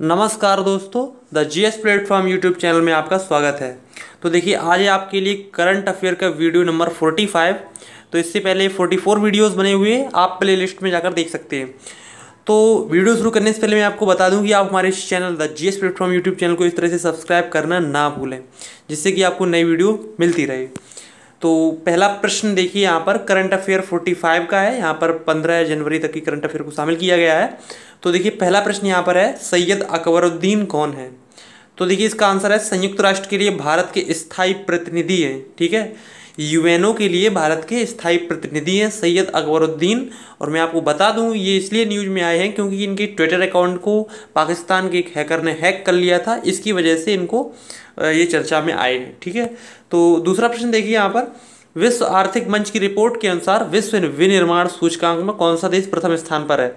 नमस्कार दोस्तों the G S platform YouTube channel में आपका स्वागत है तो देखिए आज आपके लिए करंट अफेयर का वीडियो नंबर 45 तो इससे पहले 44 वीडियोस बने हुए आप प्ले लिस्ट में जाकर देख सकते हैं तो वीडियो शुरू करने से पहले मैं आपको बता दूं कि आप हमारे channel the G S platform YouTube channel को इस तरह से सब्सक्राइब करना ना भूलें जिससे कि आपको नई वीडियो मिलती रहे तो पहला प्रश्न देखिए यहाँ पर करंट अफेयर 45 का है यहाँ पर 15 जनवरी तक की करंट अफेयर को शामिल किया गया है तो देखिए पहला प्रश्न यहाँ पर है सैयद अकबरुद्दीन कौन है तो देखिए इसका आंसर है संयुक्त राष्ट्र के लिए भारत के स्थायी प्रतिनिधि हैं ठीक है यूएनओ के लिए भारत के स्थायी प्रतिनिधि हैं सैयद अकबरुद्दीन और मैं आपको बता दूं ये इसलिए न्यूज़ में आए हैं क्योंकि इनके ट्विटर अकाउंट को पाकिस्तान के एक हैकर ने हैक कर लिया था इसकी वजह से इनको ये चर्चा में आए हैं ठीक है तो दूसरा प्रश्न देखिए यहाँ पर विश्व आर्थिक मंच की रिपोर्ट के अनुसार विश्व विनिर्माण सूचकांक में कौन सा देश प्रथम स्थान पर है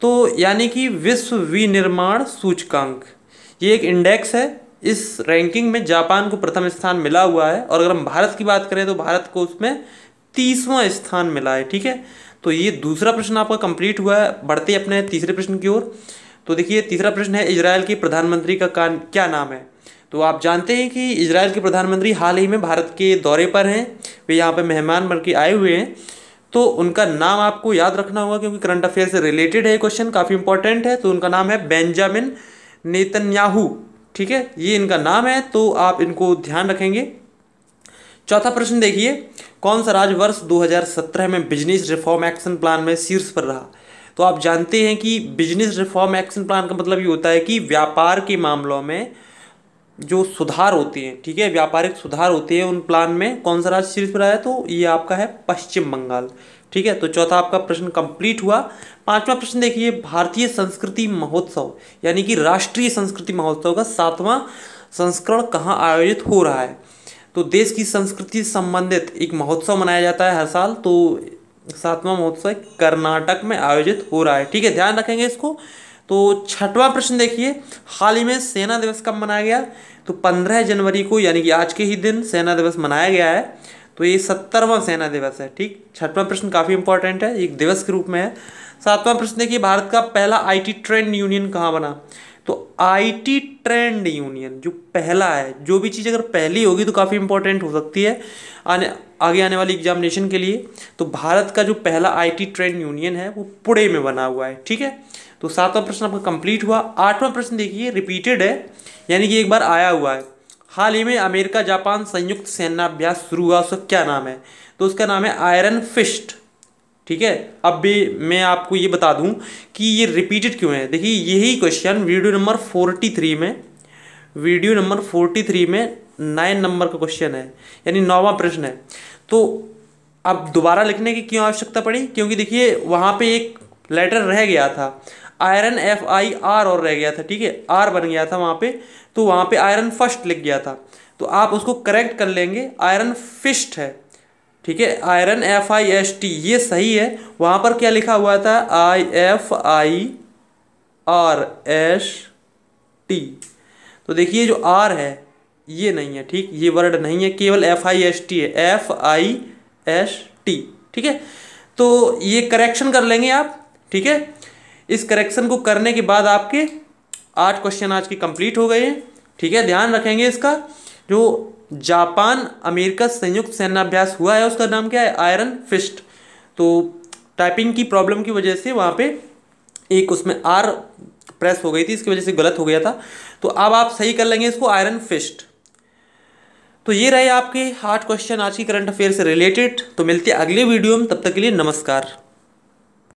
तो यानी कि विश्व विनिर्माण सूचकांक ये एक इंडेक्स है इस रैंकिंग में जापान को प्रथम स्थान मिला हुआ है और अगर हम भारत की बात करें तो भारत को उसमें तीसवां स्थान मिला है ठीक है तो ये दूसरा प्रश्न आपका कंप्लीट हुआ है बढ़ते अपने तीसरे प्रश्न की ओर तो देखिए तीसरा प्रश्न है इसराइल के प्रधानमंत्री का क्या नाम है तो आप जानते हैं कि इसराइल के प्रधानमंत्री हाल ही में भारत के दौरे पर हैं वे यहाँ पर मेहमान बन के आए हुए हैं तो उनका नाम आपको याद रखना होगा क्योंकि करंट अफेयर से रिलेटेड है क्वेश्चन काफ़ी इंपॉर्टेंट है तो उनका नाम है बेंजामिन नेतन्याहू ठीक है ये इनका नाम है तो आप इनको ध्यान रखेंगे चौथा प्रश्न देखिए कौन सा राज्य वर्ष 2017 में बिजनेस रिफॉर्म एक्शन प्लान में शीर्ष पर रहा तो आप जानते हैं कि बिजनेस रिफॉर्म एक्शन प्लान का मतलब ये होता है कि व्यापार के मामलों में जो सुधार होते हैं ठीक है व्यापारिक सुधार होते हैं उन प्लान में कौन सा राज्य शीर्ष पर आया तो ये आपका है पश्चिम बंगाल ठीक है तो चौथा आपका प्रश्न कंप्लीट हुआ पांचवा प्रश्न देखिए भारतीय संस्कृति महोत्सव यानी कि राष्ट्रीय संस्कृति महोत्सव का सातवां संस्करण कहाँ आयोजित हो रहा है तो देश की संस्कृति संबंधित एक महोत्सव मनाया जाता है हर साल तो सातवां महोत्सव कर्नाटक में आयोजित हो रहा है ठीक है ध्यान रखेंगे इसको तो छठवां प्रश्न देखिए हाल ही में सेना दिवस कब मनाया गया तो पंद्रह जनवरी को यानी कि आज के ही दिन सेना दिवस मनाया गया है तो ये सत्तरवां सेना दिवस है ठीक छठवां प्रश्न काफ़ी इंपॉर्टेंट है एक दिवस के रूप में है सातवां प्रश्न देखिए भारत का पहला आईटी ट्रेंड यूनियन कहाँ बना तो आईटी ट्रेंड यूनियन जो पहला है जो भी चीज़ अगर पहली होगी तो काफ़ी इंपॉर्टेंट हो सकती है आने आगे आने वाली एग्जामिनेशन के लिए तो भारत का जो पहला आईटी ट्रेंड यूनियन है वो पुणे में बना हुआ है ठीक है तो सातवां प्रश्न आपका कंप्लीट हुआ आठवां प्रश्न देखिए रिपीटेड है यानी कि एक बार आया हुआ है हाल ही में अमेरिका जापान संयुक्त सेनाभ्यास शुरू हुआ उसका क्या नाम है तो उसका नाम है आयरन फिस्ट ठीक है अब भी मैं आपको ये बता दूं कि ये रिपीटेड क्यों है देखिए यही question video number forty three में वीडियो नंबर फोर्टी थ्री में नाइन नंबर का क्वेश्चन है यानी नौवां प्रश्न है तो अब दोबारा लिखने की क्यों आवश्यकता पड़ी क्योंकि देखिए वहाँ पे एक लेटर रह गया था आयरन एफ आई आर और रह गया था ठीक है आर बन गया था वहाँ पे तो वहाँ पे आयरन फर्स्ट लिख गया था तो आप उसको करेक्ट कर लेंगे आयरन फिस्ट है ठीक है iron F I S T ये सही है वहाँ पर क्या लिखा हुआ था I F I R S T तो देखिए जो आर है ये नहीं है ठीक ये वर्ड नहीं है केवल एफ आई एस टी है एफ आई एस टी ठीक है तो ये करेक्शन कर लेंगे आप ठीक है इस करेक्शन को करने के बाद आपके आठ क्वेश्चन आज के कंप्लीट हो गए हैं ठीक है ध्यान रखेंगे इसका जो जापान अमेरिका संयुक्त सेनाभ्यास हुआ है उसका नाम क्या है आयरन फिस्ट तो टाइपिंग की प्रॉब्लम की वजह से वहाँ पे एक उसमें आर प्रेस हो गई थी इसकी वजह से गलत हो गया था तो अब आप सही कर लेंगे इसको आयरन फिस्ट तो ये रहे आपके हार्ट क्वेश्चन आज की करंट अफेयर से रिलेटेड तो मिलते हैं अगले वीडियो में तब तक के लिए नमस्कार